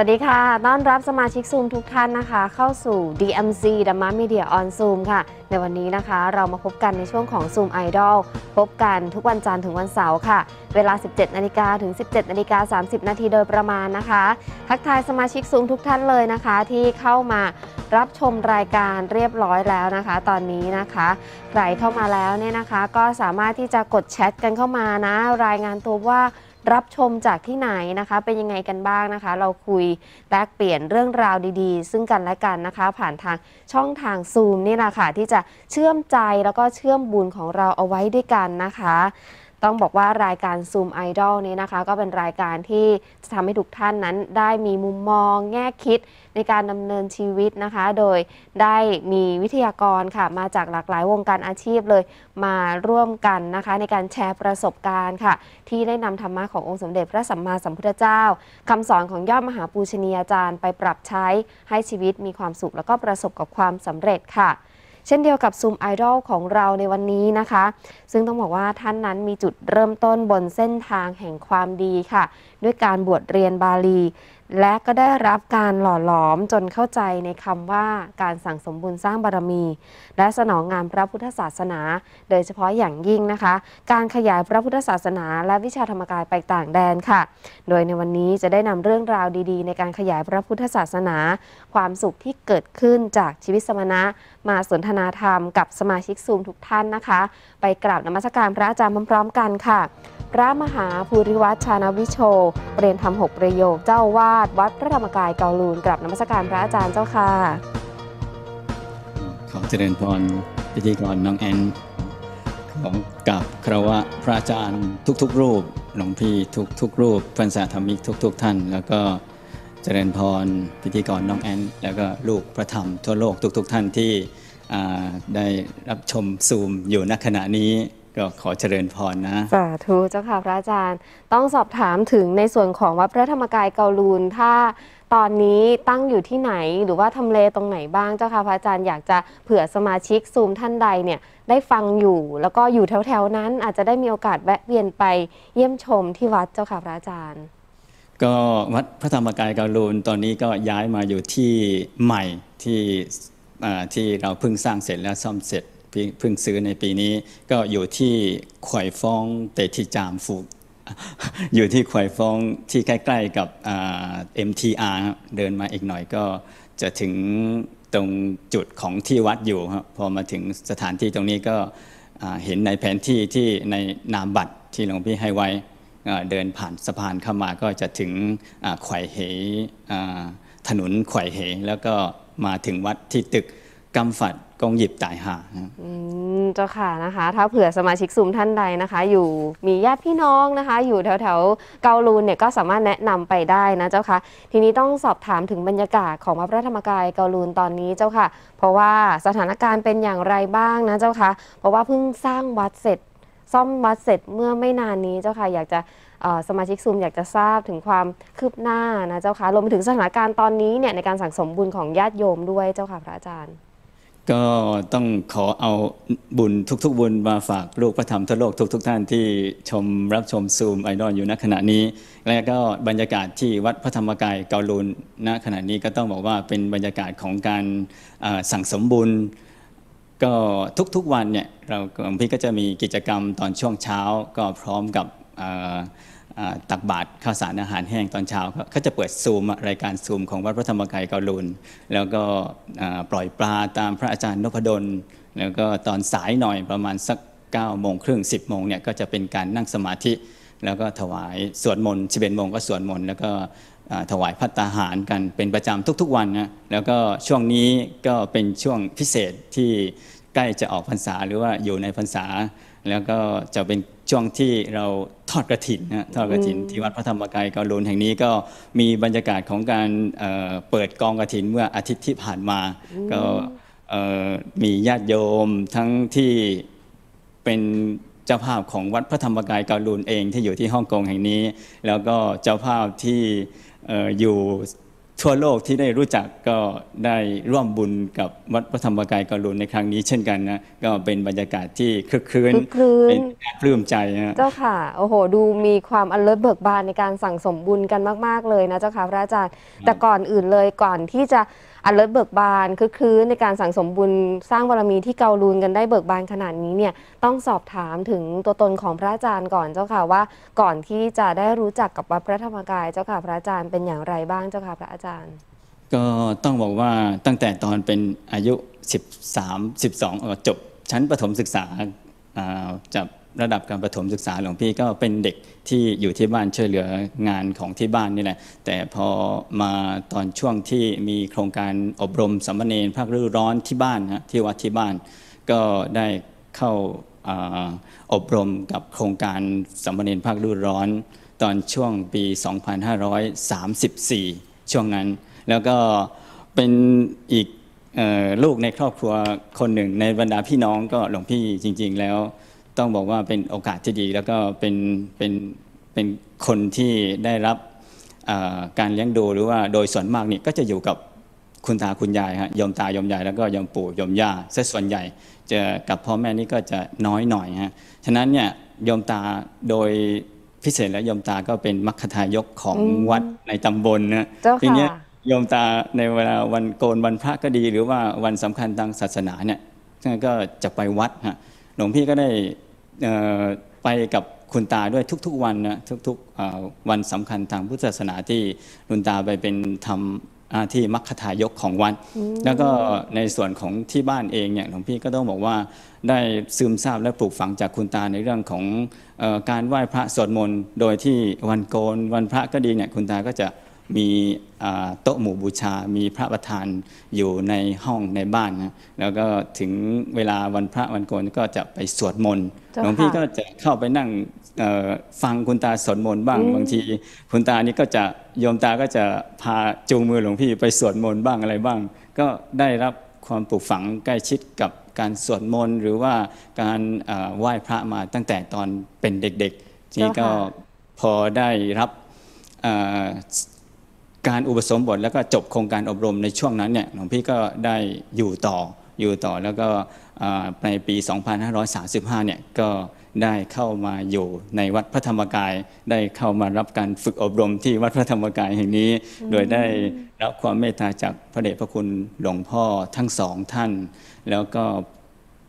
วัสดีค่ะต้อนรับสมาชิกซูมทุกท่านนะคะ เข้าสู่ DMZ ดัมมาม e เดียออนซูมค่ะ ในวันนี้นะคะ เรามาพบกันในช่วงของ Zoom Idol พบกันทุกวันจันทร์ถึงวันเสาร์ค่ะเวลา 17 นาฬิกาถึง 17 นาฬิกา 30 นาทีโดยประมาณนะคะ ทักทายสมาชิกซูมทุกท่านเลยนะคะ ที่เข้ามารับชมรายการเรียบร้อยแล้วนะคะ ตอนนี้นะคะใครเข้ามาแล้วเนี่ยนะคะก็สามารถที่จะกดแชทกันเข้ามานะ รายงานตัวว่ารับชมจากที่ไหนนะคะ เป็นยังไงกันบ้างนะคะ เราคุยแลกเปลี่ยนเรื่องราวดีๆ ซึ่งกันและกันนะคะ ผ่านทางช่องทางซูมนี่แหละค่ะที่จะเชื่อมใจแล้วก็เชื่อมบุญของเราเอาไว้ด้วยกันนะคะต้องบอกว่ารายการซูมไอดอลนี้นะคะ ก็เป็นรายการที่จะทำให้ทุกท่านนั้น ได้มีมุมมองแง่คิดในการดำเนินชีวิตนะคะ โดยได้มีวิทยากรค่ะมาจากหลากหลายวงการอาชีพเลยมาร่วมกันนะคะในการแชร์ประสบการณ์ค่ะ ที่ได้นำธรรมะขององค์สมเด็จพระสัมมาสัมพุทธเจ้าคำสอนของยอดมหาปูชนียาจารย์ไปปรับใช้ให้ชีวิตมีความสุขแล้วก็ประสบกับความสำเร็จค่ะเช่นเดียวกับซูมไอดอลของเราในวันนี้นะคะ ซึ่งต้องบอกว่าท่านนั้นมีจุดเริ่มต้นบนเส้นทางแห่งความดีค่ะ ด้วยการบวชเรียนบาลีและก็ได้รับการหล่อหลอมจนเข้าใจในคำว่าการสั่งสมบุญสร้างบารมี และสนองงานพระพุทธศาสนา โดยเฉพาะอย่างยิ่งนะคะ การขยายพระพุทธศาสนา และวิชาธรรมกายไปต่างแดนค่ะ โดยในวันนี้จะได้นำเรื่องราวดีๆ ในการขยายพระพุทธศาสนา ความสุขที่เกิดขึ้นจากชีวิตสมณะมาสนทนาธรรม กับสมาชิกซูมทุกท่านนะคะ ไปกราบนมัสการพระอาจารย์พร้อม ๆ กันค่ะพระมหาภูริวัชชานวิโชเปรียนธรรมหกประโยค เจ้าวาดวัดพระธรรมกายเกาลูนกลับนมัสการพระอาจารย์เจ้าค่ะ ขอเจริญพรพิธีกรน้องแอน ของกับครวะพระอาจารย์ทุกๆ รูป หลวงพี่ทุกๆ รูปพันศาธรรมิกทุก ๆ ท่าน แล้วก็เจริญพรพิธีกรน้องแอน แล้วก็ลูกพระธรรมทั่วโลกทุกๆท่านที่ได้รับชมซูมอยู่ณขณะนี้ก็ขอเจริญพรนะสาธุเจ้าค่ะ พระอาจารย์ ต้องสอบถามถึงในส่วนของวัดพระธรรมกายเกาลูน ถ้าตอนนี้ตั้งอยู่ที่ไหนหรือว่าทำเลตรงไหนบ้างเจ้าค่ะ พระอาจารย์อยากจะเผื่อสมาชิกซูมท่านใดเนี่ยได้ฟังอยู่ แล้วก็อยู่แถวๆนั้น อาจจะได้มีโอกาสแวะเวียนไปเยี่ยมชมที่วัดเจ้าค่ะพระอาจารย์ ก็วัดพระธรรมกายเกาลูนตอนนี้ก็ย้ายมาอยู่ที่ใหม่ที่ที่เราเพิ่งสร้างเสร็จแล้วซ่อมเสร็จเพิ่งซื้อในปีนี้ก็อยู่ที่ข่อยฟองเตทิจามฟูอยู่ที่ข่อยฟองที่ใกล้ ๆกับเอ็มทีอาร์เดินมาอีกหน่อย ก็จะถึงตรงจุดของที่วัดอยู่ครับพอมาถึงสถานที่ตรงนี้ก็เห็นในแผนที่ที่ในนามบัตรที่หลวงพี่ให้ไว้เดินผ่านสะพานเข้ามาก็จะถึงข่อยเหถนนข่อยเหแล้วก็มาถึงวัดที่ตึกกำฝัดกองหยิบตายหาอืมเจ้าค่ะนะคะถ้าเผื่อสมาชิกซูมท่านใดนะคะ อยู่มีญาติพี่น้องนะคะอยู่แถวๆเกาลูนเนี่ยก็สามารถแนะนำไปได้นะเจ้าค่ะทีนี้ต้องสอบถามถึงบรรยากาศของวัดพระธรรมกายเกาลูนตอนนี้เจ้าค่ะ เพราะว่าสถานการณ์เป็นอย่างไรบ้างนะเจ้าค่ะเพราะว่าเพิ่งสร้างวัดเสร็จ ซ่อมวัดเสร็จเมื่อไม่นานนี้เจ้าค่ะ อยากจะสมาชิกซูมอยากจะทราบถึงความคืบหน้านะเจ้าค่ะรวมไปถึงสถานการณ์ตอนนี้เนี่ยในการสั่งสมบุญของญาติโยมด้วยเจ้าค่ะพระอาจารย์ก็ต้องขอเอาบุญทุกๆบุญมาฝาก ลูกพระธรรมทั่วโลกทุกๆท่านที่ชมรับชมซูมไอดอลอยู่ณขณะนี้ และก็บรรยากาศที่วัดพระธรรมกายเกาลูนณขณะนี้ก็ต้องบอกว่าเป็นบรรยากาศของการสั่งสมบุญ ก็ทุกๆวันเนี่ยเราพี่ก็จะมีกิจกรรมตอนช่วงเช้า ก็พร้อมกับตักบาตรข้าวสารอาหารแห้งตอนเช้าเขาจะเปิดซูมรายการซูมของวัดพระธรรมกายเกาลูนแล้วก็ปล่อยปลาตามพระอาจารย์นพดลแล้วก็ตอนสายหน่อยประมาณสัก9ก้าโมงครึ่งสิบโมงเนี่ยก็จะเป็นการนั่งสมาธิ แล้วก็ถวายสวดมนต์ชิเบนโมงก็สวดมนต์แล้วก็ถวายพัตตาหารกันเป็นประจำทุก ๆวันนะแล้วก็ช่วงนี้ก็เป็นช่วงพิเศษที่ใกล้จะออกพรรษาหรือว่าอยู่ในพรรษาแล้วก็จะเป็นช่วงที่เราทอดกระถินนะทอดกระถินที่วัดพระธรรมกายกาลูนแห่งนี้ ก็มีบรรยากาศของการเเปิดกองกระถินเมื่ออาทิตย์ที่ผ่านมา ก็มีญาติโยมทั้งที่เป็นเจ้าภาพของวัดพระธรรมกายกาลูนเองที่อยู่ที่ฮ่องกงแห่งนี้ แล้วก็เจ้าภาพที่อออยู่ทั่วโลกที่ได้รู้จักก็ได้ร่วมบุญกับวัดพระธรรมกายกรุณในครั้งนี้ เช่นกันนะก็เป็นบรรยากาศที่คึกคืนเป็นปลื้มใจนะเจ้าค่ะ โอ้โห ดูมีความอันเลิศเบิกบานในการสั่งสมบุญกันมาก ๆ เลยนะเจ้าค่ะพระอาจารย์แต่ก่อนอื่นเลยก่อนที่จะอันเลิศเบิกบานคือคืนในการสั่งสมบุญสร้างบารมีที่เกาลูนกันได้เบิกบานขนาดนี้เนี่ยต้องสอบถามถึงตัวตนของพระอาจารย์ก่อนเจ้าค่ะว่า ก่อนที่จะได้รู้จักกับวัดพระธรรมกายเจ้าค่ะพระอาจารย์เป็นอย่างไรบ้างเจ้าค่ะพระอาจารย์ ก็ต้องบอกว่าตั้งแต่ตอนเป็นอายุ 13 12 จบชั้นประถมศึกษาจะระดับการประถมศึกษาหลวงพี่ก็เป็นเด็กที่อยู่ที่บ้านช่วยเหลืองานของที่บ้านนี่แหละ แต่พอมาตอนช่วงที่มีโครงการอบรมสัมมเนรภาคฤดูร้อนที่บ้านฮะ ที่วัดที่บ้าน ก็ได้เข้าอบรมกับโครงการสัมมเนรภาคฤดูร้อน ตอนช่วงปี 2534 ช่วงนั้น แล้วก็เป็นอีกลูกในครอบครัวคนหนึ่งในบรรดาพี่น้องก็หลวงพี่จริง ๆแล้วต้องบอกว่าเป็นโอกาสที่ดีแล้วก็เป็น เป็น เป็นคนที่ได้รับการเลี้ยงดูหรือว่าโดยส่วนมากนี่ก็จะอยู่กับคุณตาคุณยายฮะยมตายมยาย แล้วก็ยมปู่ยมย่าซะส่วนใหญ่ จะกับพ่อแม่นี่ก็จะน้อยหน่อยฮะฉะนั้นเนี่ยยมตาโดยพิเศษและยมตาก็เป็นมรคคทายกของวัดในตำบลนะทีนี้ยมตาในเวลาวันโกนวันพระก็ดี หรือว่าวันสำคัญทางศาสนาเนี่ยก็จะไปวัดฮะหลวงพี่ก็ได้ไปกับคุณตาด้วยทุกๆวันนะทุกๆวันสำคัญทางพุทธศาสนาที่คุณตาไปเป็นทำหน้าที่มัคคทายกของวัดแล้วก็ในส่วนของที่บ้านเองเนี่ยหลวงพี่ก็ต้องบอกว่าได้ซึมซาบและปลูกฝังจากคุณตาในเรื่องของการไหว้พระสวดมนต์ โดยที่วันโกนวันพระก็ดีเนี่ย คุณตาก็จะมีโต๊ะหมู่บูชา มีพระประธานอยู่ในห้องในบ้านนะ แล้วก็ถึงเวลาวันพระวันโกน ก็จะไปสวดมนต์ หลวงพี่ก็จะเข้าไปนั่งฟังคุณตาสวดมนต์บ้าง บางทีคุณตานี่ก็จะโยมตาก็จะพาจูงมือหลวงพี่ไปสวดมนต์บ้างอะไรบ้าง ก็ได้รับความปลูกฝังใกล้ชิดกับการสวดมนต์หรือว่าการไหว้พระมาตั้งแต่ตอนเป็นเด็กๆนี่ก็พอได้รับการอุปสมบทแล้วก็จบโครงการอบรมในช่วงนั้นเนี่ยหลวงพี่ก็ได้อยู่ต่ออยู่ต่อแล้วก็ในปี 2535 เนี่ย ก็ได้เข้ามาอยู่ในวัดพระธรรมกาย ได้เข้ามารับการฝึกอบรมที่วัดพระธรรมกายแห่งนี้ โดยได้รับความเมตตาจากพระเดชพระคุณหลวงพ่อทั้งสองท่าน แล้วก็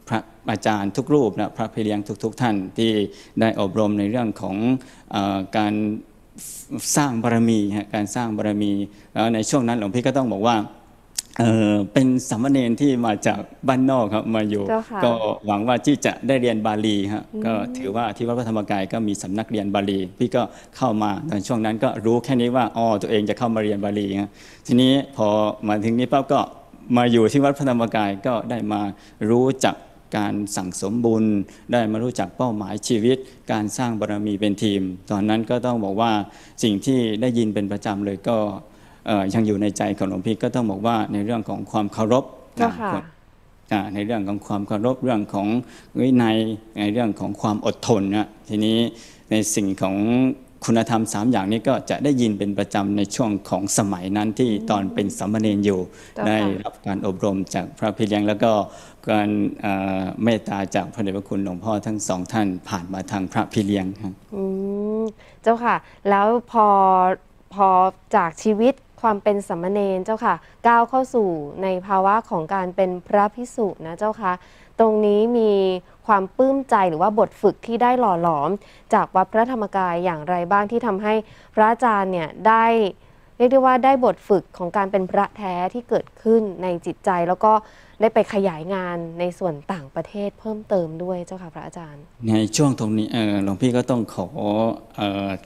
พระอาจารย์ทุกรูปนะพระพิเรียงทุกๆทท่านที่ได้อบรมในเรื่องของอการสร้างบารมีการสร้างบารมีแล้วในช่วงนั้นหลวงพี่ก็ต้องบอกว่าเออเป็นสัมเณรที่มาจากบ้านนอกครับมาอยู่ ก็หวังว่าที่จะได้เรียนบาลีฮะก็ถือว่าที่วัดพระธรรมกายก็มีสำนักเรียนบาลี พี่ก็เข้ามาตอนช่วงนั้นก็รู้แค่นี้ว่าอ๋อตัวเองจะเข้ามาเรียนบาลีฮะทีนี้พอมาถึงนี้ปั๊บก็มาอยู่ที่วัดพระธรรมกาย ก็ได้มารู้จักการสั่งสมบุญ ได้มารู้จักเป้าหมายชีวิตการสร้างบารรมีเป็นทีม ตอนนั้นก็ต้องบอกว่าสิ่งที่ได้ยินเป็นประจำเลยก็ ยังอยู่ในใจของหลวงพี่ก็ต้องบอกว่าในเรื่องของความเคารพนะในเรื่องของความเคารพเรื่องของวินัย ในเรื่องของความอดทนนะทีนี้ในสิ่งของคุณธรรมสามอย่างนี้ก็จะได้ยินเป็นประจำในช่วงของสมัยนั้นที่ตอนเป็นสมณเนยอยู่ ได้รับการอบรมจากพระพิเลียง แล้วก็การเมตตาจากพระเดชพระคุณหลวงพ่อทั้งสองท่านผ่านมาทางพระพิเลียงครับเจ้าค่ะ แล้วพอพอจากชีวิตความเป็นสมณเนยเจ้าค่ะ ก้าวเข้าสู่ในภาวะของการเป็นพระพิสุนะเจ้าค่ะตรงนี้มีความปลื้มใจหรือว่าบทฝึกที่ได้หล่อหลอม จากวัดพระธรรมกายอย่างไรบ้างที่ทำให้พระอาจารย์เนี่ยได้ เรียกได้ว่าได้บทฝึกของการเป็นพระแท้ที่เกิดขึ้นในจิตใจ แล้วก็ได้ไปขยายงานในส่วนต่างประเทศเพิ่มเติมด้วยเจ้าค่ะพระอาจารย์ ในช่วงตรงนี้หลวงพี่ก็ต้องขอ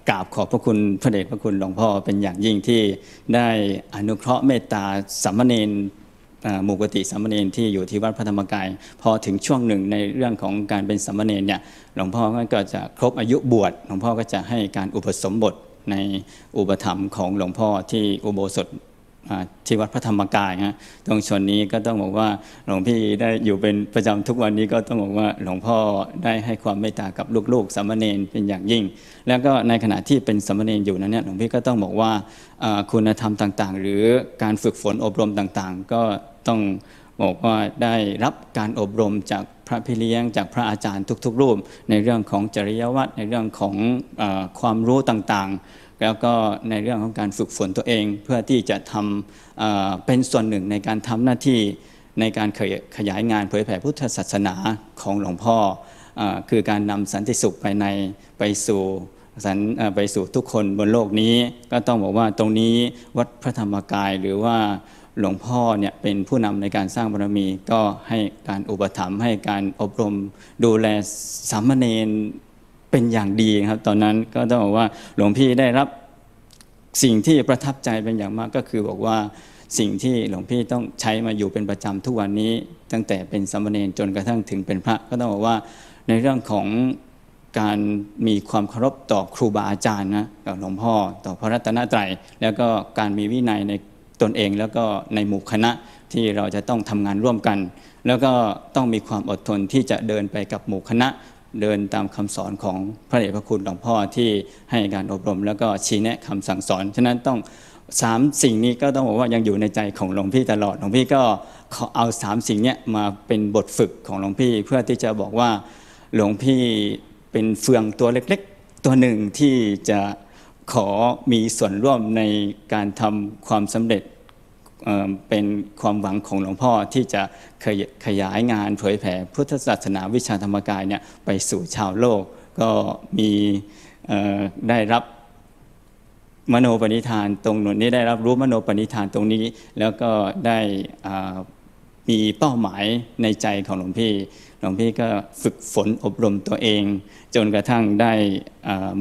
กราบขอบพระคุณพระเดชพระคุณหลวงพ่อเป็นอย่างยิ่งที่ได้อนุเคราะห์เมตตาสัมมเนนหมู่กฏิสัมเณรที่อยู่ที่วัดพระธรรมกาย พอถึงช่วงหนึ่งในเรื่องของการเป็นสัมเณรเนี่ยหลวงพ่อก็จะครบอายุบวชหลวงพ่อก็จะให้การอุปสมบทในอุปธรรมของหลวงพ่อที่อุโบสถที่วัดพระธรรมกายฮะตรงชนนี้ก็ต้องบอกว่าหลวงพี่ได้อยู่เป็นประจำทุกวันนี้ก็ต้องบอกว่าหลวงพ่อได้ให้ความเมตตากับลูกๆสัมเณรเป็นอย่างยิ่ง แล้วก็ในขณะที่เป็นสัมเณรอยู่นั้นเนี่ยหลวงพี่ก็ต้องบอกว่าคุณธรรมต่างๆ หรือการฝึกฝนอบรมต่างๆก็ต้องบอกว่าได้รับการอบรมจากพระพี่เลี้ยงจากพระอาจารย์ทุกๆรูป ในเรื่องของจริยวัตรในเรื่องของอความรู้ต่างๆ แล้วก็ในเรื่องของการฝึกฝนตัวเองเพื่อที่จะทำเป็นส่วนหนึ่งในการทำหน้าที่ในการขยายงานเผยแผ่พุทธศาสนาของหลวงพ่ออคือการนำสันติสุขไปในไปสู่สันไปสู่ทุกคนบนโลกนี้ ก็ต้องบอกว่าตรงนี้วัดพระธรรมกายหรือว่าหลวงพ่อเนี่ยเป็นผู้นำในการสร้างบารมี ก็ให้การอุปถัมภ์ให้การอบรมดูแลสามเณรเป็นอย่างดีครับ ตอนนั้นก็ต้องบอกว่าหลวงพี่ได้รับสิ่งที่ประทับใจเป็นอย่างมาก ก็คือบอกว่าสิ่งที่หลวงพี่ต้องใช้มาอยู่เป็นประจำทุกวันนี้ ตั้งแต่เป็นสามเณรจนกระทั่งถึงเป็นพระ ก็ต้องบอกว่าในเรื่องของการมีความเคารพต่อครูบาอาจารย์นะต่อหลวงพ่อ ต่อพระรัตนตรัยแล้วก็การมีวินัยในตนเองแล้วก็ในหมู่คณะที่เราจะต้องทำงานร่วมกัน แล้วก็ต้องมีความอดทนที่จะเดินไปกับหมู่คณะเดินตามคำสอนของพระเดชพระคุณหลวงพ่อที่ให้การอบรม แล้วก็ชี้แนะคำสั่งสอนฉะนั้นต้องสามสิ่งนี้ก็ต้องบอกว่ายังอยู่ในใจของหลวงพี่ตลอดหลวงพี่ก็เอาสามสิ่งนี้มาเป็นบทฝึกของหลวงพี่เพื่อที่จะบอกว่าหลวงพี่เป็นเฟืองตัวเล็กๆ ตัวหนึ่งที่จะขอมีส่วนร่วมในการทำความสำเร็จเป็นความหวังของหลวงพ่อที่จะขยายงานเผยแผ่พุทธศาสนาวิชาธรรมกายเนี่ยไปสู่ชาวโลกก็มีได้รับมโนปณิธานตรงนี้ได้รับรู้มโนปณิธานตรงนี้แล้วก็ได้มีเป้าหมายในใจของหลวงพี่ หลวงพี่ก็ฝึกฝนอบรมตัวเอง จนกระทั่งได้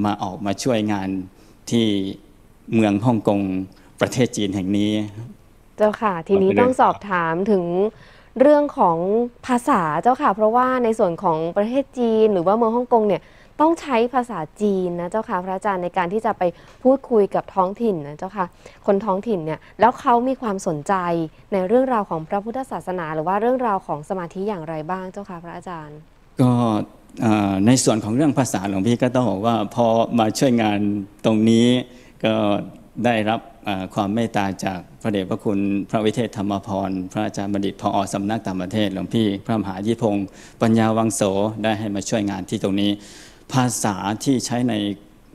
มาออกมาช่วยงานที่เมืองฮ่องกงประเทศจีนแห่งนี้ เจ้าค่ะ ทีนี้ต้องสอบถามถึงเรื่องของภาษาเจ้าค่ะ เพราะว่าในส่วนของประเทศจีน หรือว่าเมืองฮ่องกงเนี่ยต้องใช้ภาษาจีนนะเจ้าค่ะพระอาจารย์ในการที่จะไปพูดคุยกับท้องถิ่นนะเจ้าค่ะคนท้องถิ่นเนี่ยแล้วเขามีความสนใจในเรื่องราวของพระพุทธศาสนา หรือว่าเรื่องราวของสมาธิอย่างไรบ้างเจ้าค่ะพระอาจารย์ ก็ในส่วนของเรื่องภาษาหลวงพี่ก็ต้องบอกว่าพอมาช่วยงานตรงนี้ ก็ได้รับความเมตตาจากพระเดชพระคุณ พระวิเทศธรรมพร พระอาจารย์บัณฑิต พออสานักต่างประเทศหลวงพี่ พระมหายิพงศ์ปัญญาวังโสได้ให้มาช่วยงานที่ตรงนี้ภาษาที่ใช้ใน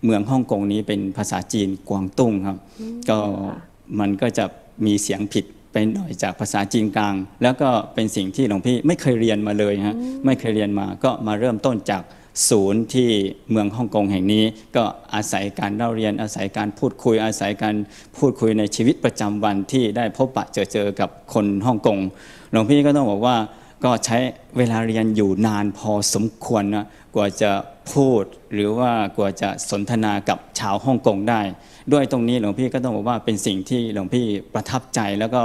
เมืองฮ่องกงนี้เป็นภาษาจีนกวางตุ้งครับ ก็มันก็จะมีเสียงผิดไปหน่อยจากภาษาจีนกลาง แล้วก็เป็นสิ่งที่หลวงพี่ไม่เคยเรียนมาเลยฮะไม่เคยเรียนมาก็มาเริ่มต้นจากศูนย์ที่เมืองฮ่องกงแห่งนี้ ก็อาศัยการเล่าเรียนอาศัยการพูดคุย อาศัยการพูดคุยในชีวิตประจำวันที่ได้พบปะเจอเจอกับคนฮ่องกงหลวงพี่ก็ต้องบอกว่าก็ใช้เวลาเรียนอยู่นานพอสมควรนะกว่าจะพูดหรือว่ากว่าจะสนทนากับชาวฮ่องกงได้ ด้วยตรงนี้หลวงพี่ก็ต้องบอกว่าเป็นสิ่งที่หลวงพี่ประทับใจแล้วก็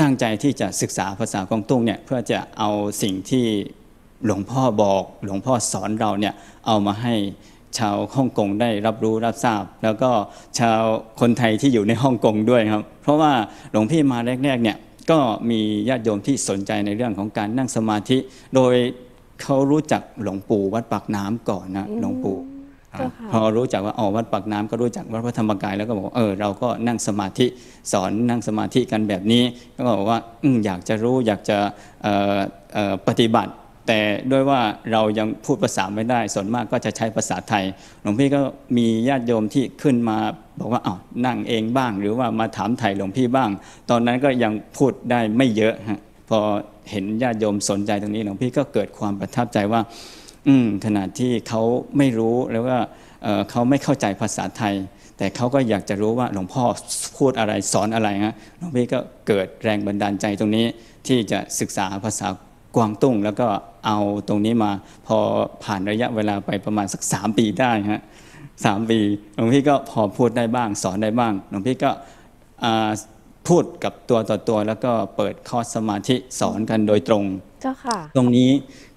ตั้งใจที่จะศึกษาภาษา่องตุ้งเนี่ยเพื่อจะเอาสิ่งที่หลวงพ่อบอก หลวงพ่อสอนเราเนี่ยเอามาให้ชาวฮ่องกงได้รับรู้รับทราบ แล้วก็ชาวคนไทยที่อยู่ในฮ่องกงด้วยครับ เพราะว่าหลวงพี่มาแรกๆเนี่ยก็มีญาติโยมที่สนใจในเรื่องของการนั่งสมาธิโดยเขารู้จักหลวงปู่วัดปากน้ำก่อนนะ หลวงปู่พอรู้จักว่า อ๋อ วัดปากน้ำก็รู้จักวัดพระธรรมกาย แล้วก็บอกเออเราก็นั่งสมาธิสอนนั่งสมาธิกันแบบนี้ ก็บอกว่าอยากจะรู้อยากจะปฏิบัติ แต่ด้วยว่าเรายังพูดภาษาไม่ได้ส่วนมากก็จะใช้ภาษาไทย หลวงพี่ก็มีญาติโยมที่ขึ้นมาบอกว่าอ๋อนั่งเองบ้าง หรือว่ามาถามไทยหลวงพี่บ้าง ตอนนั้นก็ยังพูดได้ไม่เยอะฮะพอเห็นญาติโยมสนใจตรงนี้หลวงพี่ก็เกิดความประทับใจว่า อืมขนาดที่เขาไม่รู้แล้วว่าเขาไม่เข้าใจภาษาไทย แต่เขาก็อยากจะรู้ว่า หลวงพ่อพูดอะไรสอนอะไรฮะหลวงพี่ก็เกิดแรงบันดาลใจตรงนี้ที่จะศึกษาภาษากวางตุ้ง แล้วก็เอาตรงนี้มา พอผ่านระยะเวลาไปประมาณสักสามปีได้ฮะสามปีหลวงพี่ก็พอพูดได้บ้าง สอนได้บ้างหลวงพี่ก็พูดกับตัวต่อตัวแล้วก็เปิดคอร์สสมาธิสอนกันโดยตรง เจ้าค่ะ ตรงนี้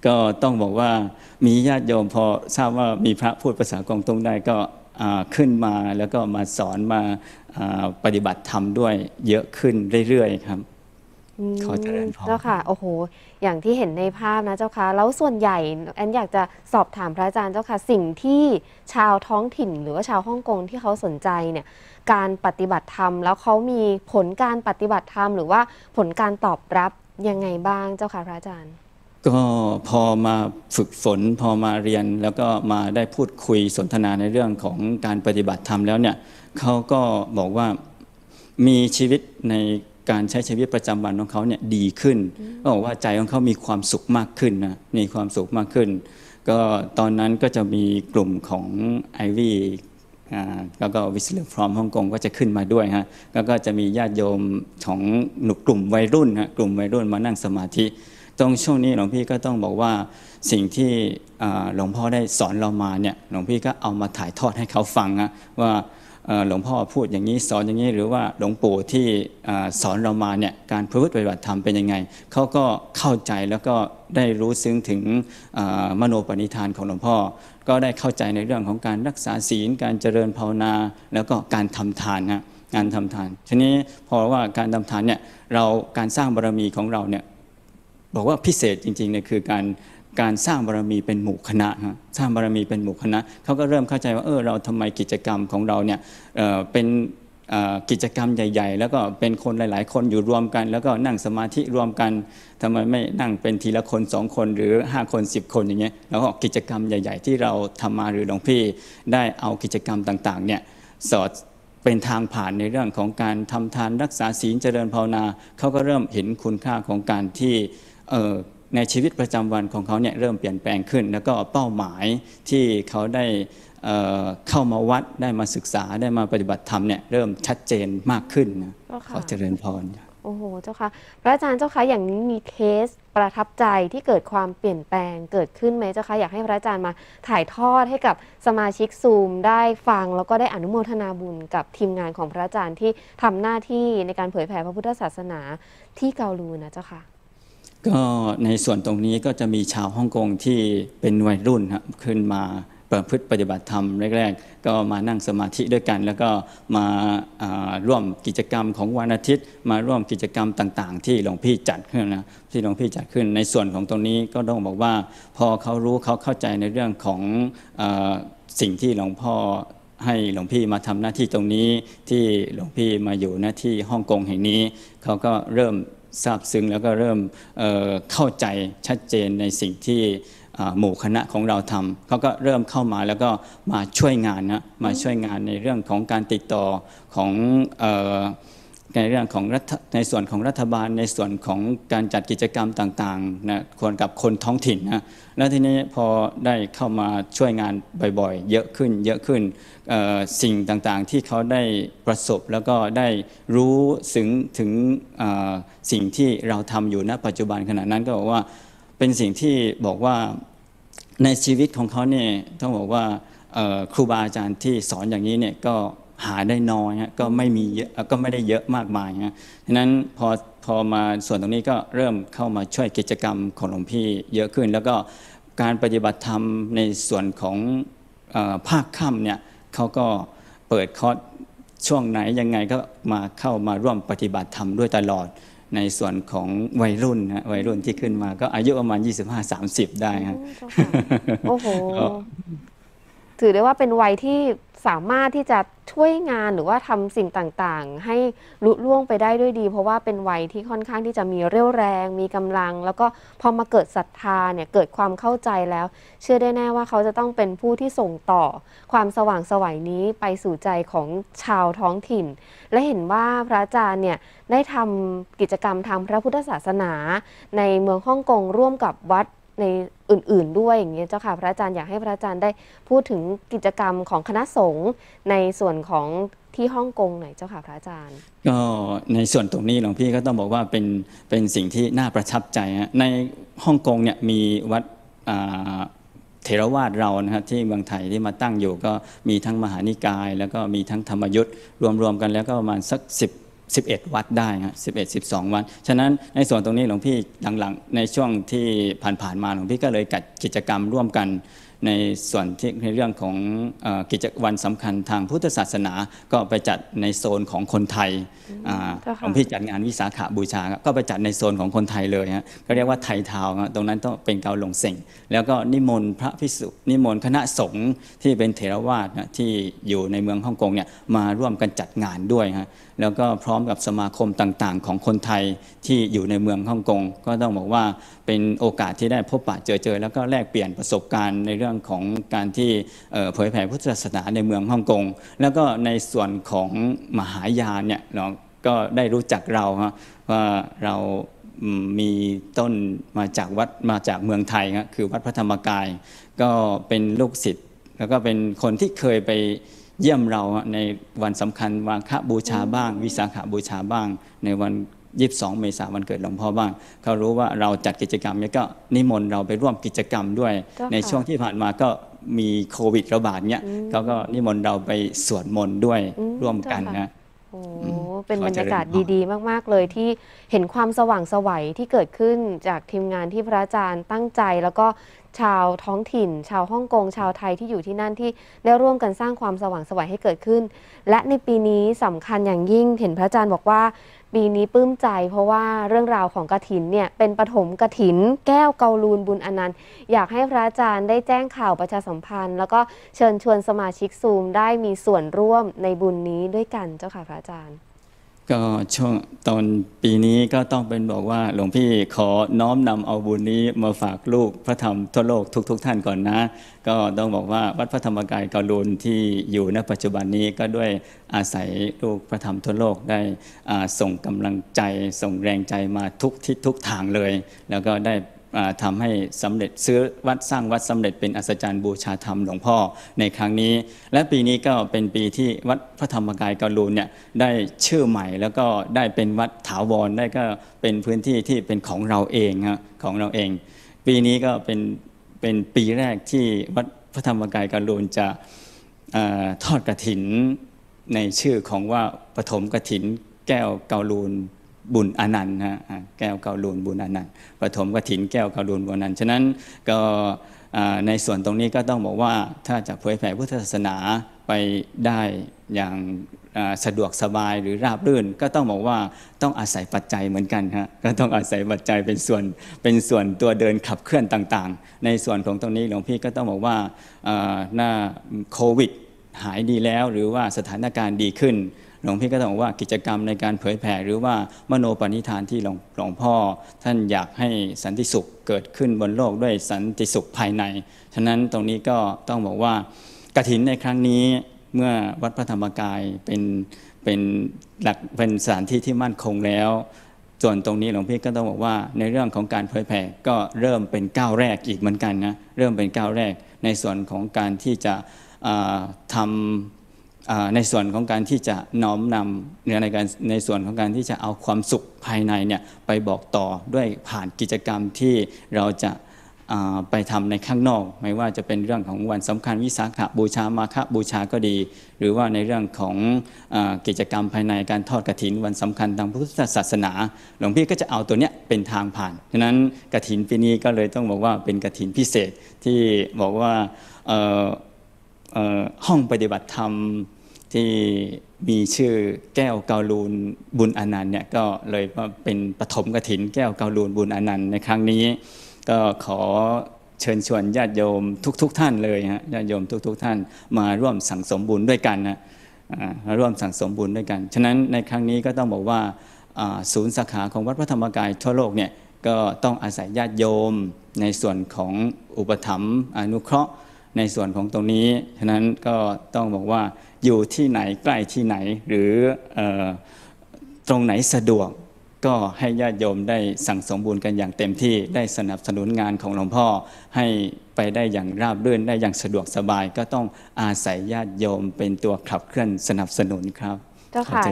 ก็ต้องบอกว่ามีญาติโยมพอทราบว่ามีพระพูดภาษากองตรงได้ก็ขึ้นมาแล้วก็มาสอนมาปฏิบัติธรรมด้วยเยอะขึ้นเรื่อยๆ ครับขอเจริญพรเจ้าค่ะ โอ้โห อย่างที่เห็นในภาพนะเจ้าค่ะแล้วส่วนใหญ่แอนอยากจะสอบถามพระอาจารย์เจ้าค่ะ สิ่งที่ชาวท้องถิ่นหรือว่าชาวฮ่องกงที่เขาสนใจเนี่ยการปฏิบัติธรรมแล้วเขามีผลการปฏิบัติธรรมหรือว่าผลการตอบรับยังไงบ้างเจ้าค่ะพระอาจารย์ ก็พอมาฝึกฝนพอมาเรียนแล้วก็มาได้พูดคุยสนทนาในเรื่องของการปฏิบัติธรรมแล้วเนี่ยเขาก็บอกว่ามีชีวิตในการใช้ชีวิตประจำวันของเขาเนี่ยดีขึ้นก็บอกว่าใจของเขามีความสุขมากขึ้นนะมีความสุขมากขึ้น ก็ตอนนั้นก็จะมีกลุ่มของไอวี่แล้วก็วิสเลอร์พร้อมฮ่องกงก็จะขึ้นมาด้วยฮะ แล้วก็จะมีญาติโยมของหนุกกลุ่มวัยรุ่นฮะกลุ่มวัยรุ่นมานั่งสมาธิ ตรงช่วงนี้หลวงพี่ก็ต้องบอกว่าสิ่งที่หลวงพ่อได้สอนเรามาเนี่ยหลวงพี่ก็เอามาถ่ายทอดให้เขาฟังฮะว่าหลวงพ่อพูดอย่างนี้สอนอย่างนี้ หรือว่าหลวงปู่ที่สอนเรามาเนี่ยการพฤติปฏิบัติธรรมเป็นยังไงเขาก็เข้าใจแล้วก็ได้รู้ซึ้งถึงมโนปณิธานของหลวงพ่อก็ได้เข้าใจในเรื่องของการรักษาศีล การเจริญภาวนา แล้วก็การทำทานนะงานทำทานทีนี้พอว่าการทำทานเนี่ยเราการสร้างบารมีของเราเนี่ยบอกว่าพิเศษจริงๆเนี่ยคือการการสร้างบารมีเป็นหมู่คณะฮะสร้างบารมีเป็นหมู่คณะเขาก็เริ่มเข้าใจว่าเออเราทำไมกิจกรรมของเราเนี่ยเป็นกิจกรรมใหญ่ๆ แล้วก็เป็นคนหลายๆคนอยู่รวมกัน แล้วก็นั่งสมาธิรวมกันทำไมไม่นั่งเป็นทีละคนสองคนหรือ 5 คน 10 คนอย่างเงี้ยแล้วก็กิจกรรมใหญ่ ๆ ที่เราทำมาหรือหลวงพี่ได้เอากิจกรรมต่างๆเนี่ยสอดเป็นทางผ่านในเรื่องของการทำทานรักษาศีลเจริญภาวนาเขาก็เริ่มเห็นคุณค่าของการที่ในชีวิตประจำวันของเขาเนี่ยเริ่มเปลี่ยนแปลงขึ้น แล้วก็เป้าหมายที่เขาได้เข้ามาวัดได้มาศึกษาได้มาปฏิบัติธรรมเนี่ยเริ่มชัดเจนมากขึ้นนะขาเจริญพรโอ้โหเจ้าค่ะพระอาจารย์เจ้าค่ะอย่างนี้มีเคสประทับใจที่เกิดความเปลี่ยนแปลงเกิดขึ้นไหมเจ้าค่ะอยากให้พระอาจารย์มาถ่ายทอดให้กับสมาชิกซูมได้ฟัง แล้วก็ได้อนุโมทนาบุญ กับทีมงานของพระอาจารย์ที่ทำหน้าที่ในการเผยแผ่พระพุทธศาสนาที่เกาลูนะเจ้าค่ะก็ในส่วนตรงนี้ก็จะมีชาวฮ่องกงที่เป็นวัยรุ่นครับขึ้นมาประพฤติปฏิบัติธรรมแรกๆ ก็มานั่งสมาธิด้วยกันแล้วก็มาร่วมกิจกรรมของวันอาทิตย์มาร่วมกิจกรรมต่างๆ ที่หลวงพี่จัดขึ้นนะที่หลวงพี่จัดขึ้นในส่วนของตรงนี้ก็ต้องบอกว่า พอเขารู้เขาเข้าใจในเรื่องของอสิ่งที่หลวงพ่อให้หลวงพี่มาทำหน้าที่ตรงนี้ ที่หลวงพี่มาอยู่หน้าที่ฮ่องกงแห่งนี้ เขาก็เริ่มซาบซึ้งแล้วก็เริ่มเเข้าใจชัดเจนในสิ่งที่หมู่คณะของเราทำ เขาก็เริ่มเข้ามาแล้วก็มาช่วยงานนะมาช่วยงานในเรื่องของการติดต่อของในเรื่องของรัฐในส่วนของรัฐบาลในส่วนของการจัดกิจกรรมต่างๆนะควรกับคนท้องถิ่นนะแล้วทีนี้พอได้เข้ามาช่วยงานบ่อยๆ เยอะขึ้น เยอะขึ้นสิ่งต่างๆที่เขาได้ประสบ แล้วก็ได้รู้ถึงถึงสิ่งที่เราทำอยู่ณปัจจุบันขณะนั้นก็บอกว่าเป็นสิ่งที่บอกว่าในชีวิตของเขาเนี่ยต้องบอกว่าครูบาอาจารย์ที่สอนอย่างนี้เนี่ยก็หาได้น้อยฮะก็ไม่มีเยอะก็ไม่ได้เยอะมากมายฮะดังนั้น พอพอมาส่วนตรงนี้ก็เริ่มเข้ามาช่วยกิจกรรมของหลวงพี่เยอะขึ้น แล้วก็การปฏิบัติธรรมในส่วนของ ภาคค่ำเนี่ยเขาก็เปิดคอร์สช่วงไหนยังไงก็มาเข้ามาร่วมปฏิบัติธรรมด้วยตลอดในส่วนของวัยรุ่นนะวัยรุ่นที่ขึ้นมา ก็อายุประมาณ 25-30 ได้ครับโอ้โหถือได้ว่าเป็นวัยที่สามารถที่จะช่วยงานหรือว่าทำสิ่งต่าง ๆ ให้ลุล่วงไปได้ด้วยดี เพราะว่าเป็นวัยที่ค่อนข้างที่จะมีเรี่ยวแรง มีกำลัง แล้วก็พอมาเกิดศรัทธาเนี่ยเกิดความเข้าใจแล้ว เชื่อได้แน่ว่าเขาจะต้องเป็นผู้ที่ส่งต่อ ความสว่างสวัยนี้ไปสู่ใจของชาวท้องถิ่น และเห็นว่าพระอาจารย์เนี่ยได้ทำกิจกรรมทางพระพุทธศาสนา ในเมืองฮ่องกงร่วมกับวัดในอื่นๆด้วยอย่างเงี้ยเจ้าค่ะพระอาจารย์อยากให้พระอาจารย์ได้พูดถึงกิจกรรมของคณะสงฆ์ในส่วนของที่ฮ่องกงหน่อยเจ้าค่ะพระอาจารย์ก็ในส่วนตรงนี้หลวงพี่ก็ต้องบอกว่าเป็นเป็นสิ่งที่น่าประทับใจฮะในฮ่องกงเนี่ยมีวัดเทรวาสเรานะครับที่เมืองไทยที่มาตั้งอยู่ ก็มีทั้งมหานิกาย แล้วก็มีทั้งธรรมยุทธ์รวมๆกันแล้วก็ประมาณสัก10 11 วัดได้ฮะสิบเอ็ดสิบสองวัดฉะนั้นในส่วนตรงนี้หลวงพี่หลังๆในช่วงที่ผ่านๆมาหลวงพี่ก็เลยจัดกิจกรรมร่วมกันในส่วนที่ในเรื่องของกิจวันสำคัญทางพุทธศาสนาก็ไปจัดในโซนของคนไทยหลวงพี่จัดงานวิสาขาบูชา ก็ไปจัดในโซนของคนไทยเลยฮะก็เรียกว่าไทยทาวตรงนั้นต้องเป็นเกาหลงเสงแล้วก็นิมนต์พระพิสุนิมนต์คณะสงฆ์ที่เป็นเถรวาทที่อยู่ในเมืองฮ่องกงเนี่ยมาร่วมกันจัดงานด้วยฮะแล้วก็พร้อมกับสมาคมต่างๆ ของคนไทยที่อยู่ในเมืองฮ่องกง ก็ต้องบอกว่าเป็นโอกาสที่ได้พบปะเจอเจอแล้วก็แลกเปลี่ยนประสบการณ์ในเรื่องของการที่เผยแผ่พุทธศาสนาในเมืองฮ่องกง แล้วก็ในส่วนของมหายานเนี่ยเราก็ได้รู้จักเราว่าเรามีต้นมาจากวัดมาจากเมืองไทยครับคือวัดพระธรรมกาย ก็เป็นลูกศิษย์แล้วก็เป็นคนที่เคยไปเยี่ยมเราในวันสำคัญวางคบูชาบ้าง วิสาขาบูชาบ้าง ในวันยีบสองเมษาวันเกิดหลวงพ่อบ้างเขารู้ว่าเราจัดกิจกรรมนี้ก็นิมนต์เราไปร่วมกิจกรรมด้วย ในช่วงที่ผ่านมาก็มีโควิด ระบาดเนี้ยเขาก็นิมนต์เราไปสวดมนต์ด้วยร่วมกันนะโอ้เป็นบรรยากาศดีๆ มาก ๆเลยที่เห็นความสว่างสวัยที่เกิดขึ้นจากทีมงานที่พระอาจารย์ตั้งใจแล้วก็ชาวท้องถิ่น ชาวฮ่องกง ชาวไทยที่อยู่ที่นั่นที่ได้ร่วมกันสร้างความสว่างสวัยให้เกิดขึ้น และในปีนี้สำคัญอย่างยิ่งเห็นพระอาจารย์บอกว่าปีนี้ปลื้มใจ เพราะว่าเรื่องราวของกระถินเนี่ย เป็นปฐมกระถิน แก้วเกาลูนบุญอนันต์อยากให้พระอาจารย์ได้แจ้งข่าวประชาสัมพันธ์ แล้วก็เชิญชวนสมาชิกซูม ได้มีส่วนร่วมในบุญนี้ด้วยกันเจ้าค่ะพระอาจารย์ก็ช่วงตอนปีนี้ก็ต้องเป็นบอกว่าหลวงพี่ขอน้อมนำเอาบุญนี้มาฝากลูกพระธรรมทั่วโลกทุกๆทท่านก่อนนะ ก็ต้องบอกว่าวัดพระธรรมกายกาลูนที่อยู่ในปัจจุบันนี้ก็ด้วยอาศัยลูกพระธรรมทั่วโลกได้ส่งกำลังใจส่งแรงใจมาทุกทิศทุกทางเลย แล้วก็ได้ทำให้สำเร็จซื้อวัดสร้างวัดสำเร็จเป็นอัศจรรย์บูชาธรรมหลวงพ่อในครั้งนี้ และปีนี้ก็เป็นปีที่วัดพระธรรมกายกาลูนเนี่ยได้ชื่อใหม่ แล้วก็ได้เป็นวัดถาวรได้ก็เป็นพื้นที่ที่เป็นของเราเองฮะของเราเอง ปีนี้ก็เป็นเป็นปีแรกที่วัดพระธรรมกายกาลูนจะอทอดกระถิน ในชื่อของว่าปฐมกระถินแก้วกาลูนบุญอนันต์ฮะแก้วเกาลูนบุญอนันต์ปฐมกถินแก้วเกาลูนบุญอนันต์ฉะนั้นก็ในส่วนตรงนี้ก็ต้องบอกว่าถ้าจะเผยแผ่พุทธศาสนาไปได้อย่างสะดวกสบายหรือราบรื่นก็ต้องบอกว่าต้องอาศัยปัจจัยเหมือนกันฮะก็ต้องอาศัยปัจจัยเป็นส่วนเป็นส่วนตัวเดินขับเคลื่อนต่าง ๆ ในส่วนของตรงนี้หลวงพี่ก็ต้องบอกว่าหน้าโควิดหายดีแล้วหรือว่าสถานการณ์ดีขึ้นหลวงพี่ก็ต้องว่ากิจกรรมในการเผยแผ่หรือว่ามโนปณิธานที่หลวงงพ่อท่านอยากให้สันติสุขเกิดขึ้นบนโลกด้วยสันติสุขภายในฉะนั้นตรงนี้ก็ต้องบอกว่ากระถินในครั้งนี้เมื่อวัดพระธรรมกายเป็นเป็นหลักเป็นสถานที่ที่มั่นคงแล้ว ส่วนตรงนี้หลวงพี่ก็ต้องบอกว่า ในเรื่องของการเผยแผ่ก็เริ่มเป็นก้าวแรกอีกเหมือนกันนะเริ่มเป็นก้าวแรกในส่วนของการที่จะทำในส่วนของการที่จะน้อมนำเนื้อในการในส่วนของการที่จะเอาความสุขภายในเนี่ยไปบอกต่อด้วยผ่านกิจกรรมที่เราจะไปทำในข้างนอก ไม่ว่าจะเป็นเรื่องของวันสำคัญวิสาขบูชามาฆบูชาก็ดี หรือว่าในเรื่องของอกิจกรรมภายในการทอดกระถินวันสำคัญทางพุทธศาสนา หลวงพี่ก็จะเอาตัวเนี้ยเป็นทางผ่านฉะนั้นกระถินปีนี้ก็เลยต้องบอกว่าเป็นกระถินพิเศษที่บอกว่าห้องปฏิบัติธรรมที่มีชื่อแก้วเกาลูนบุญอนันต์เนี่ยก็เลยเป็นปฐมกถิน แก้วเกาลูนบุญอนันต์ ในครั้งนี้ก็ขอเชิญชวนญาติโยมทุกๆทท่านเลยฮะญาติโยมทุกๆทท่านมาร่วมสั่งสมบุญด้วยกันนะมาร่วมสั่งสมบุญด้วยกันฉะนั้นในครั้งนี้ก็ต้องบอกว่าศูนย์สาขาของวัดพระธรรมกายทั่วโลกเนี่ยก็ต้องอาศัยญาติโยมในส่วนของอุปถัมภ์อนุเคราะห์ในส่วนของตรงนี้ ฉะนั้นก็ต้องบอกว่าอยู่ที่ไหนใกล้ที่ไหนหรือตรงไหนสะดวก ก็ให้ญาติโยมได้สั่งสมบูรณ์กันอย่างเต็มที่ได้สนับสนุนงานของหลวงพ่อให้ไปได้อย่างราบรื่นได้อย่างสะดวกสบาย ก็ต้องอาศัยญาติโยมเป็นตัวขับเคลื่อนสนับสนุนครับเจ้าค่ะ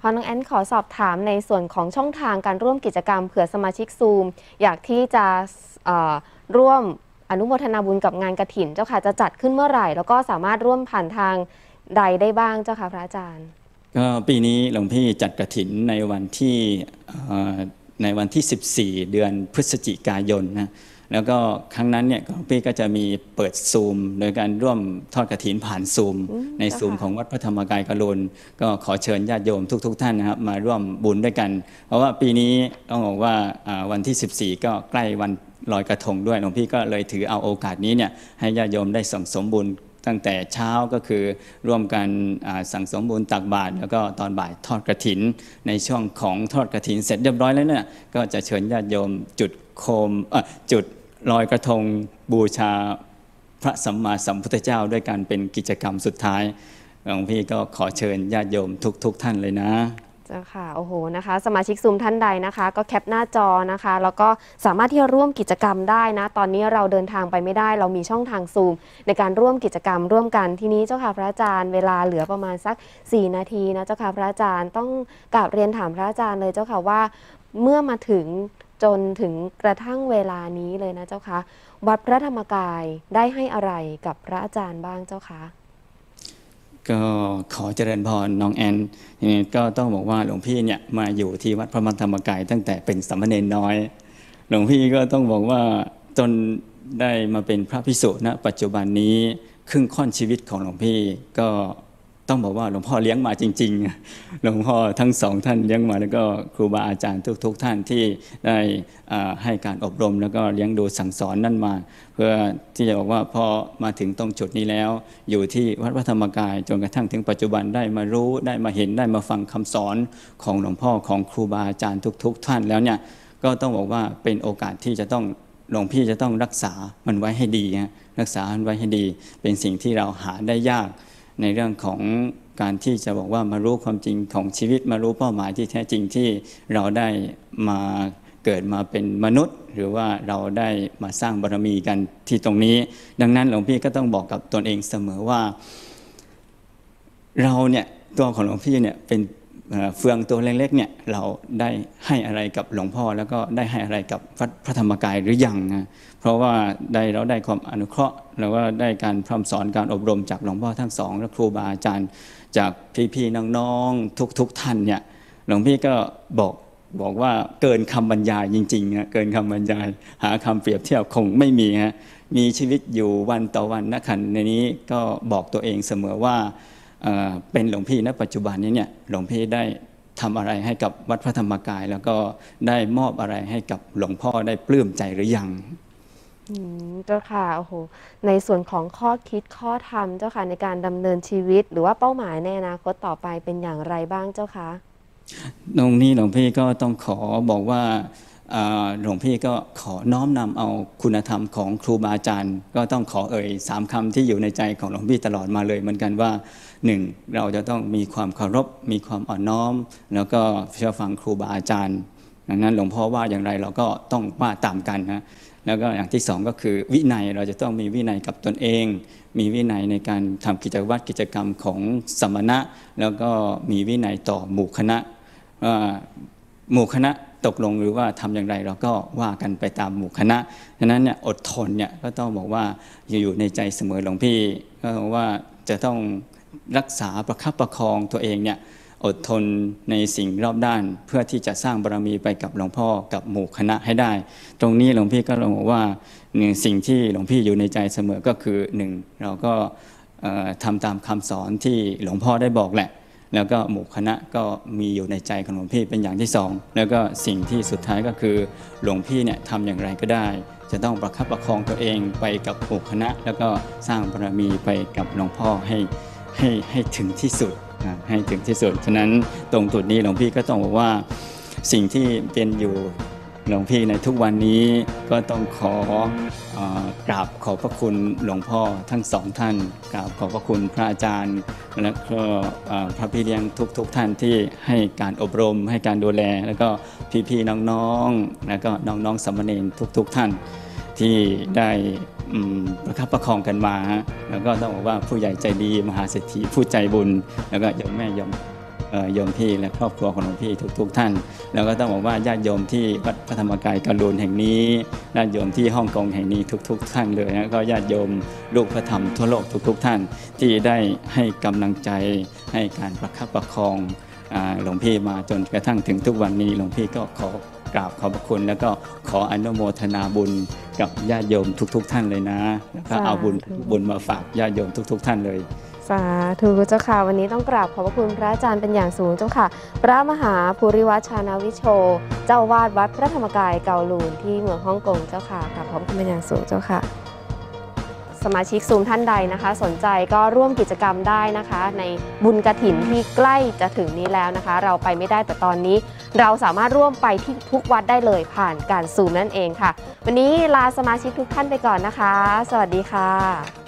พอน้องแอนขอสอบถามในส่วนของช่องทางการร่วมกิจกรรมเผื่อสมาชิกซูม อยากที่จะร่วมอนุโมทนาบุญกับงานกระถินเจ้าค่ะจะจัดขึ้นเมื่อไหร่ แล้วก็สามารถร่วมผ่านทางใดได้บ้างเจ้าค่ะพระอาจารย์ก็ปีนี้หลวงพี่จัดกระถินในวันที่ในวันที่ 14 เดือนพฤศจิกายนนะแล้วก็ครั้งนั้นเนี่ยหลวงพี่ก็จะมีเปิดซูม โดยการร่วมทอดกระถินผ่านซูม ในซูมของวัดพระธรรมกายกรุณก็ขอเชิญญาติโยมทุกๆทท่านนะครับมาร่วมบุญด้วยกัน เพราะว่าปีนี้ต้องบอกว่าวันที่ 14 ก็ใกล้วันลอยกระทงด้วยหลวงพี่ก็เลยถือเอาโอกาสนี้เนี่ยให้ญาติโยมได้สังสมบุญตั้งแต่เช้าก็คือร่วมกันสังสมบุญตักบาตรแล้วก็ตอนบ่ายทอดกระถินในช่วงของทอดกระถินเสร็จเรียบร้อยแล้วเนี่ยก็จะเชิญญาติโยมจุดโคมจุดลอยกระทงบูชาพระสัมมาสัมพุทธเจ้าด้วยการเป็นกิจกรรมสุดท้ายหลวงพี่ก็ขอเชิญญาติโยมทุกๆทท่านเลยนะเจ้าค่ะ โอ้โห นะคะ สมาชิกซูมท่านใดนะคะ ก็แคปหน้าจอนะคะ แล้วก็สามารถที่จะร่วมกิจกรรมได้นะ ตอนนี้เราเดินทางไปไม่ได้ เรามีช่องทางซูม ในการร่วมกิจกรรม ร่วมกัน ทีนี้เจ้าค่ะ พระอาจารย์ เวลาเหลือประมาณสัก 4 นาทีนะ เจ้าค่ะ พระอาจารย์ต้องกราบเรียนถามพระอาจารย์เลยเจ้าค่ะว่า เมื่อมาถึงจนถึงกระทั่งเวลานี้เลยนะเจ้าคะวัดพระธรรมกายได้ให้อะไรกับพระอาจารย์บ้างเจ้าคะก็ขอเจริญพรน้องแอนก็ต้องบอกว่าหลวงพี่เนี่ยมาอยู่ที่วัดพระมธรรมกาย ตั้งแต่เป็นสมณเณรน้อย หลวงพี่ก็ต้องบอกว่าจนได้มาเป็นพระพิสุณปัจจุบันนี้ครึ่งค่อนชีวิตของหลวงพี่ก็ต้องบอกว่าหลวงพ่อเลี้ยงมาจริงๆ หลวงพ่อทั้งสองท่านเลี้ยงมาแล้วก็ครูบาอาจารย์ทุกๆท่านที่ได้ให้การอบรมแล้วก็เลี้ยงดูสั่งสอนนั่นมา เพื่อที่จะบอกว่าพอมาถึงตรงจุดนี้แล้ว อยู่ที่วัดพระธรรมกายจนกระทั่งถึงปัจจุบันได้มารู้ได้มาเห็นได้มาฟังคำสอนของหลวงพ่อของครูบาอาจารย์ทุก ๆ ท่านแล้วเนี่ยก็ต้องบอกว่าเป็นโอกาสที่จะต้องหลวงพี่จะต้องรักษามันไว้ให้ดีรักษามันไว้ให้ดี เป็นสิ่งที่เราหาได้ยากในเรื่องของการที่จะบอกว่ามารู้ความจริงของชีวิตมารู้เป้าหมายที่แท้จริงที่เราได้มาเกิดมาเป็นมนุษย์ หรือว่าเราได้มาสร้างบารมีกันที่ตรงนี้ ดังนั้นหลวงพี่ก็ต้องบอกกับตนเองเสมอว่า เราเนี่ยตัวของหลวงพี่เนี่ยเป็นเฟืองตัวเล็กๆเนี่ย เราได้ให้อะไรกับหลวงพ่อแล้วก็ได้ให้อะไรกับพระธรรมกายหรือยังนะเพราะว่าได้เราได้ความอนุเคราะห์ แล้วก็ได้การพร่ำสอนการอบรมจากหลวงพ่อทั้งสองและครูบาอาจารย์ จากพี่ๆน้องๆทุกๆทท่านเนี่ยหลวงพี่ก็บอกบอกว่าเกินคำบรรยายจริงๆนะเกินคำบรรยายหาคำเปรียบเทียบคงไม่มีฮะมีชีวิตอยู่วันต่อวันนะขันในนี้ก็บอกตัวเองเสมอว่าเป็นหลวงพี่ณปัจจุบันนี้เนี่ยหลวงพี่ได้ทำอะไรให้กับวัดพระธรรมกาย แล้วก็ได้มอบอะไรให้กับหลวงพ่อได้ปลื้มใจหรือยังเจ้าค่ะโอ้โหในส่วนของข้อคิดข้อธรรมเจ้าค่ะในการดำเนินชีวิตหรือว่าเป้าหมายในอนาคตต่อไปเป็นอย่างไรบ้างเจ้าคะตรงนี้หลวงพี่ก็ต้องขอบอกว่าหลวงพี่ก็ขอน้อมนำเอาคุณธรรมของครูบาอาจารย์ ก็ต้องขอเอ่ยสามคำที่อยู่ในใจของหลวงพี่ตลอดมาเลยเหมือนกันว่าหนึ่งเราจะต้องมีความเคารพ มีความอ่อนน้อม แล้วก็เชื่อฟังครูบาอาจารย์ ดังนั้นหลวงพ่อว่าอย่างไรเราก็ต้องว่าตามกันนะแล้วก็อย่างที่สองก็คือวินัยเราจะต้องมีวินัยกับตนเองมีวินัยในการทำกิจวัตรกิจกรรมของสมณะ แล้วก็มีวินัยต่อหมู่คณะหมู่คณะตกลงหรือว่าทำอย่างไรเราก็ว่ากันไปตามหมู่คณะดังนั้นเนี่ยอดทนเนี่ยก็ต้องบอกว่าอยู่ในใจเสมอหลวงพี่ก็ว่าจะต้องรักษาประคับประคองตัวเองเนี่ยอดทนในสิ่งรอบด้านเพื่อที่จะสร้างบารมีไปกับหลวงพ่อกับหมู่คณะให้ได้ ตรงนี้หลวงพี่ก็ลองบอกว่าหนึ่งสิ่งที่หลวงพี่อยู่ในใจเสมอก็คือหนึ่งเราก็ทำตามคำสอนที่หลวงพ่อได้บอกแหละแล้วก็หมู่คณะก็มีอยู่ในใจของหลวงพี่เป็นอย่างที่สองแล้วก็สิ่งที่สุดท้ายก็คือหลวงพี่เนี่ยทำอย่างไรก็ได้ จะต้องประคับประคองตัวเองไปกับหมู่คณะ แล้วก็สร้างบารมีไปกับหลวงพ่อให้ให้ให้ถึงที่สุดให้ถึงที่สุดฉะนั้นตรงจุดนี้หลวงพี่ก็ต้องบอกว่า สิ่งที่เป็นอยู่หลวงพี่ในทุกวันนี้ก็ต้องขอกราบขอบพระคุณหลวงพ่อทั้งสองท่าน กราบขอบพระคุณพระอาจารย์และก็พระพี่เลี้ยงทุกๆทท่านที่ให้การอบรมให้การดูแลแล้วก็พี่ ๆ น้อง ๆ แล้วก็น้องๆสมณีทุก ๆท่านที่ได้ประคับประคองกันมาแล้วก็ต้องบอกว่าผู้ใหญ่ใจดี มหาเศรษฐีผู้ใจบุญ แล้วก็ยมแม่ยมโยมพี่และครอบครัวของหลวงพี่ทุกๆทท่าน แล้วก็ต้องบอกว่าญาติโยมที่วัดพระธรรมกายกาลูนแห่งนี้ญาติโยมที่ฮ่องกงแห่งนี้ทุกๆ ท่านเลยนะก็ญาติโยมลูกพระธรรมทั่วโลกทุกๆ ท่าน ที่ได้ให้กำลังใจให้การประคับประคองหลวงพี่มาจนกระทั่งถึงทุกวันนี้หลวงพี่ก็ขอกราบขอบคุณ แล้วก็ขออนุโมทนาบุญกับญาติโยมทุก ๆ ท่านเลยนะแล้วก็เอาบุญบุญมาฝากญาติโยมทุก ๆ ท่านเลยสาธุเจ้าค่ะวันนี้ต้องกราบขอบพระคุณพระอาจารย์เป็นอย่างสูงเจ้าค่ะ พระมหาภูริวัชานาวิโช เจ้าวาดวัดพระธรรมกายเกาลูนที่เมืองฮ่องกงเจ้าค่ะกราบขอบคุณเป็นอย่างสูงเจ้าค่ะ สมาชิกซูมท่านใดนะคะ สนใจก็ร่วมกิจกรรมได้นะคะ ในบุญกระถินที่ใกล้จะถึงนี้แล้วนะคะ เราไปไม่ได้แต่ตอนนี้ เราสามารถร่วมไปที่ทุกวัดได้เลยผ่านการซูมนั่นเองค่ะ วันนี้ลาสมาชิกทุกท่านไปก่อนนะคะ สวัสดีค่ะ